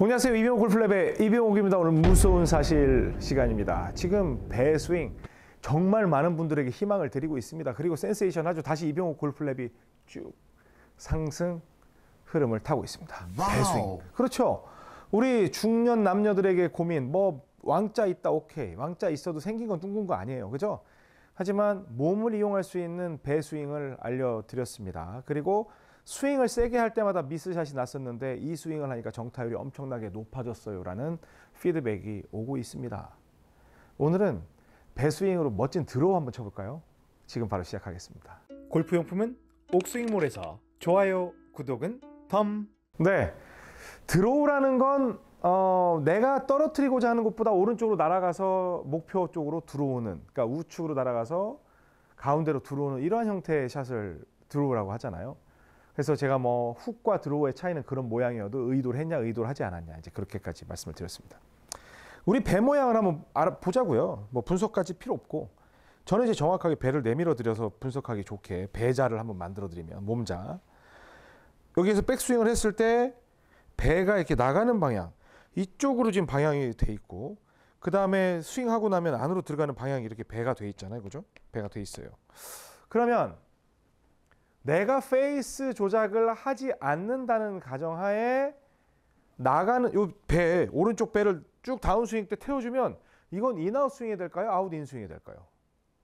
안녕하세요. 이병호 골플랩의 이병호입니다. 오늘 무서운 사실 시간입니다. 지금 배 스윙 정말 많은 분들에게 희망을 드리고 있습니다. 그리고 센세이션 아주 다시 이병호 골플랩이쭉 상승 흐름을 타고 있습니다. 배 스윙. 그렇죠. 우리 중년 남녀들에게 고민 뭐 왕자 있다 오케이. 왕자 있어도 생긴 건 뚱뚱한 거 아니에요. 그죠? 하지만 몸을 이용할 수 있는 배 스윙을 알려드렸습니다. 그리고 스윙을 세게 할 때마다 미스샷이 났었는데 이 스윙을 하니까 정타율이 엄청나게 높아졌어요. 라는 피드백이 오고 있습니다. 오늘은 배스윙으로 멋진 드로우 한번 쳐볼까요? 지금 바로 시작하겠습니다. 골프용품은 옥스윙몰에서 좋아요, 구독은 덤. 네. 드로우라는 건 어, 내가 떨어뜨리고자 하는 것보다 오른쪽으로 날아가서 목표 쪽으로 들어오는, 그러니까 우측으로 날아가서 가운데로 들어오는 이러한 형태의 샷을 드로우라고 하잖아요. 그래서 제가 뭐 훅과 드로우의 차이는 그런 모양이어도 의도를 했냐 의도를 하지 않았냐 이제 그렇게까지 말씀을 드렸습니다. 우리 배 모양을 한번 알아보자고요. 뭐 분석까지 필요 없고 저는 이제 정확하게 배를 내밀어 드려서 분석하기 좋게 배자를 한번 만들어 드리면 몸자 여기에서 백스윙을 했을 때 배가 이렇게 나가는 방향 이쪽으로 지금 방향이 돼 있고 그 다음에 스윙하고 나면 안으로 들어가는 방향이 이렇게 배가 돼 있잖아요 그죠 배가 돼 있어요 그러면 내가 페이스 조작을 하지 않는다는 가정하에 나가는 요배 오른쪽 배를 쭉 다운스윙 때 태워주면 이건 인아웃스윙이 될까요? 아웃 인스윙이 될까요?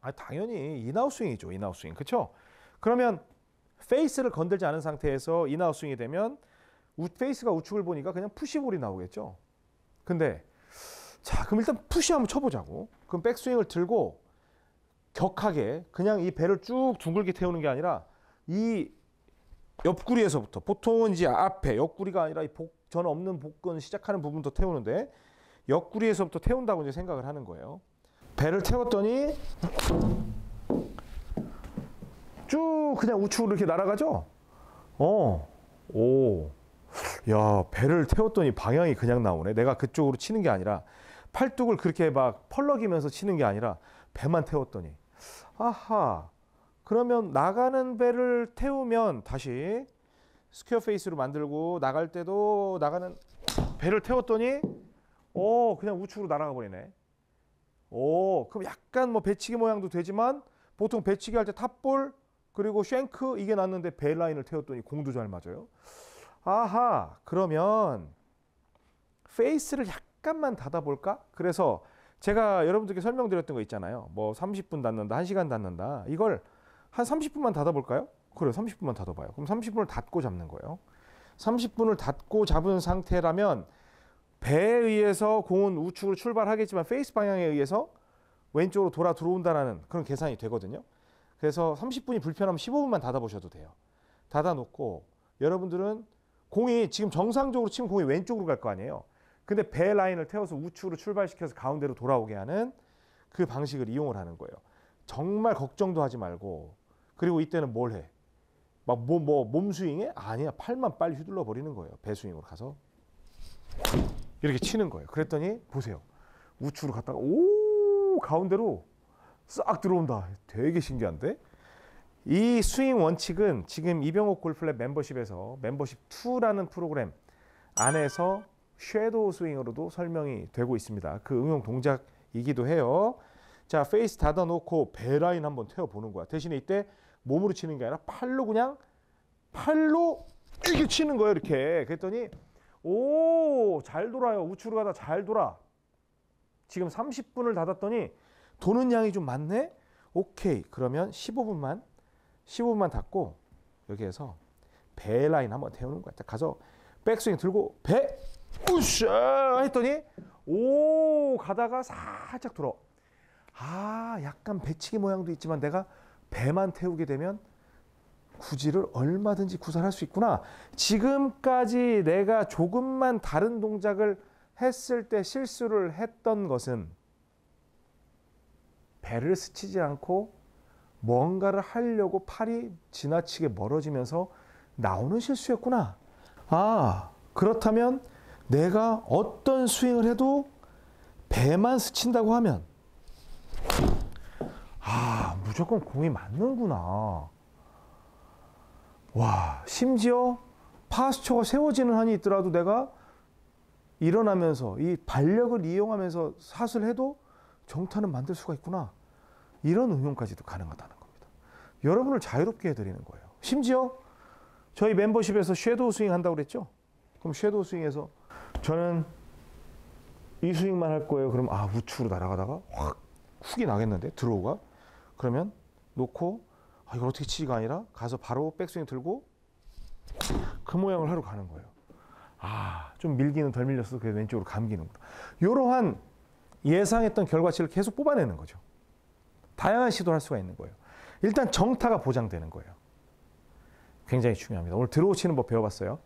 아 당연히 인아웃스윙이죠. 인아웃스윙 그렇죠? 그러면 페이스를 건들지 않은 상태에서 인아웃스윙이 되면 우, 페이스가 우측을 보니까 그냥 푸시볼이 나오겠죠. 근데 자 그럼 일단 푸시 한번 쳐보자고. 그럼 백스윙을 들고 격하게 그냥 이 배를 쭉 둥글게 태우는 게 아니라 이 옆구리에서부터 보통은 이제 앞에 옆구리가 아니라 이 복, 전 없는 복근 시작하는 부분도 태우는데 옆구리에서부터 태운다고 이제 생각을 하는 거예요. 배를 태웠더니 쭉 그냥 우측으로 이렇게 날아가죠? 어, 오. 야, 배를 태웠더니 방향이 그냥 나오네. 내가 그쪽으로 치는 게 아니라 팔뚝을 그렇게 막 펄럭이면서 치는 게 아니라 배만 태웠더니 아하 그러면 나가는 배를 태우면 다시 스퀘어 페이스로 만들고 나갈 때도 나가는 배를 태웠더니 오 어, 그냥 우측으로 날아가 버리네. 오 그럼 약간 뭐 배치기 모양도 되지만 보통 배치기 할 때 탑볼 그리고 쉔크 이게 났는데 배 라인을 태웠더니 공도 잘 맞아요. 아하 그러면 페이스를 약간만 닫아볼까? 그래서 제가 여러분들께 설명드렸던 거 있잖아요. 뭐 30분 닫는다, 1시간 닫는다. 이걸 한 30분만 닫아볼까요? 그래 30분만 닫아봐요. 그럼 30분을 닫고 잡는 거예요. 30분을 닫고 잡은 상태라면 배에 의해서 공은 우측으로 출발하겠지만 페이스 방향에 의해서 왼쪽으로 돌아 들어온다라는 그런 계산이 되거든요. 그래서 30분이 불편하면 15분만 닫아보셔도 돼요. 닫아놓고 여러분들은 공이 지금 정상적으로 치면 공이 왼쪽으로 갈 거 아니에요. 근데 배 라인을 태워서 우측으로 출발시켜서 가운데로 돌아오게 하는 그 방식을 이용을 하는 거예요. 정말 걱정도 하지 말고 그리고 이때는 뭘 해? 막 뭐 뭐 몸스윙에 아니야 팔만 빨리 휘둘러 버리는 거예요. 배스윙으로 가서 이렇게 치는 거예요. 그랬더니 보세요. 우측으로 갔다가 오 가운데로 싹 들어온다. 되게 신기한데? 이 스윙 원칙은 지금 이병옥 골플랩 멤버십에서 멤버십 2라는 프로그램 안에서 섀도우 스윙으로도 설명이 되고 있습니다. 그 응용 동작이기도 해요. 자, 페이스 닫아놓고 배라인 한번 태워보는 거야. 대신에 이때 몸으로 치는 게 아니라 팔로 그냥 팔로 이렇게 치는 거예요 이렇게 그랬더니 오 잘 돌아요 우측으로 가다 잘 돌아 지금 30분을 닫았더니 도는 양이 좀 많네 오케이 그러면 15분만 15분만 닫고 여기에서 배 라인 한번 태우는 거야 가서 백스윙 들고 배 우쌰 했더니 오 가다가 살짝 들어 아 약간 배치기 모양도 있지만 내가 배만 태우게 되면 구질을 얼마든지 구사할 수 있구나. 지금까지 내가 조금만 다른 동작을 했을 때 실수를 했던 것은 배를 스치지 않고 뭔가를 하려고 팔이 지나치게 멀어지면서 나오는 실수였구나. 아, 그렇다면 내가 어떤 스윙을 해도 배만 스친다고 하면 무조건 공이 맞는구나. 와, 심지어 파스처가 세워지는 한이 있더라도 내가 일어나면서 이반력을 이용하면서 사슬 해도 정타는 만들 수가 있구나. 이런 응용까지도 가능하다는 겁니다. 여러분을 자유롭게 해드리는 거예요. 심지어 저희 멤버십에서 섀도우 스윙 한다고 그랬죠? 그럼 섀도우 스윙에서 저는 이 스윙만 할 거예요. 그럼 아 우측으로 날아가다가 확 훅이 나겠는데 들어오가 그러면 놓고 아, 이걸 어떻게 치기가 아니라 가서 바로 백스윙 들고 그 모양을 하러 가는 거예요. 아, 좀 밀기는 덜 밀렸어. 그 왼쪽으로 감기는구나. 이러한 예상했던 결과치를 계속 뽑아내는 거죠. 다양한 시도를 할 수가 있는 거예요. 일단 정타가 보장되는 거예요. 굉장히 중요합니다. 오늘 들어오치는 법 배워봤어요.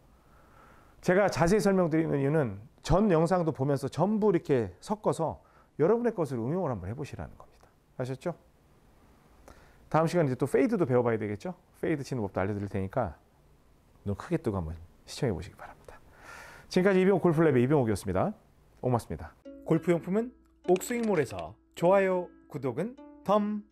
제가 자세히 설명드리는 이유는 전 영상도 보면서 전부 이렇게 섞어서 여러분의 것을 응용을 한번 해보시라는 겁니다. 아셨죠? 다음 시간에 이제 또 페이드도 배워봐야 되겠죠? 페이드 치는 법도 알려드릴 테니까 눈 크게 뜨고 한번 시청해 보시기 바랍니다. 지금까지 이병옥 골프랩의 이병옥이었습니다. 고맙습니다. 골프 용품은 옥스윙몰에서 좋아요, 구독은 덤!